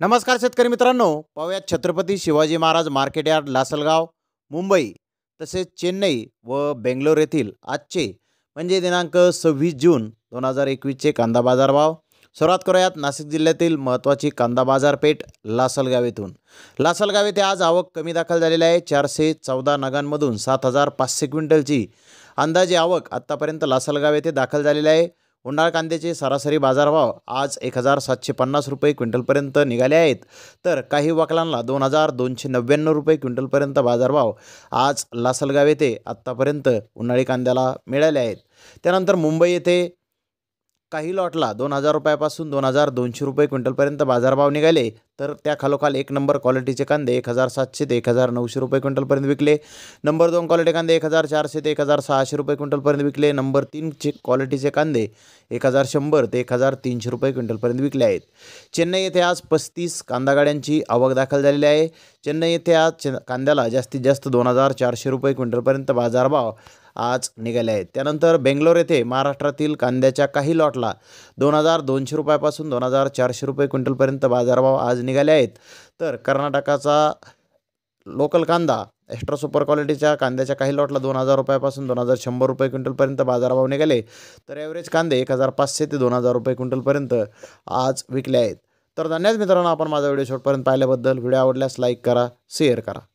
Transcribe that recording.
नमस्कार शेतकरी मित्रांनो पाहूयात छत्रपती शिवाजी महाराज मार्केट यार्ड लासलगाव मुंबई तसेच चेन्नई व बेंगलोर येथील आजचे म्हणजे दिनांक सव्वीस जून दोन हजार एकवीसचे कांदा बाजारभाव सुरुवात करूयात नाशिक जिल्ह्यातील महत्त्वाची कांदा बाजारपेठ लासलगाव येथून लासलगाव येथे आज आवक कमी दाखल झालेली आहे चारशे चौदा नगांमधून सात हजार पाचशे क्विंटलची अंदाजे आवक आत्तापर्यंत लासलगाव येथे दाखल झालेली आहे उन्हाळ कांद्याचे सरासरी बाजारभाव आज एक हजार सातशे पन्नास रुपये क्विंटलपर्यंत निघाले आहेत तर काही वकलांना दोन हजार दोनशे नव्याण्णव रुपये क्विंटलपर्यंत बाजारभाव आज लासलगाव येथे आत्तापर्यंत उन्हाळी कांद्याला मिळाले आहेत त्यानंतर मुंबई येथे काही लॉटला दोन हजार रुपयापासून दोन हजार दोनशे रुपये क्विंटलपर्यंत बाजारभाव निघाले तर त्या खालोखाल एक नंबर क्वालिटीचे कांदे एक हजार सातशे ते एक हजार नऊशे रुपये क्विंटलपर्यंत विकले नंबर दोन क्वालिटी कांदे एक हजार चारशे ते एक हजार सहाशे रुपये क्विंटलपर्यंत विकले नंबर तीनचे क्वालिटीचे कांदे एक हजार शंभर ते एक हजार तीनशे रुपये क्विंटलपर्यंत विकले आहेत चेन्नई येथे आज पस्तीस कांदा गाड्यांची आवक दाखल झालेली आहे चेन्नई येथे आज कांद्याला जास्तीत जास्त दोन हजार चारशे रुपये क्विंटलपर्यंत बाजारभाव आज निघाले आहेत त्यानंतर बेंगलोर येथे महाराष्ट्रातील कांद्याच्या काही लॉटला दोन हजार दोनशे रुपयापासून दोन हजार चारशे रुपये क्विंटलपर्यंत बाजारभाव आज निघाले आहेत तर कर्नाटकाचा लोकल कांदा एक्स्ट्रा सुपर क्वालिटीच्या कांद्याच्या काही लॉटला दोन हजार रुपयापासून दोन हजार शंभर रुपये क्विंटलपर्यंत बाजारभाव निघाले तर ॲव्हरेज कांदे एक हजार पाचशे ते दोन हजार रुपये क्विंटलपर्यंत आज विकले आहेत तर धन्यवाद मित्रांनो आपण माझा व्हिडिओ शॉटपर्यंत पाहिल्याबद्दल व्हिडिओ आवडल्यास लाईक करा शेअर करा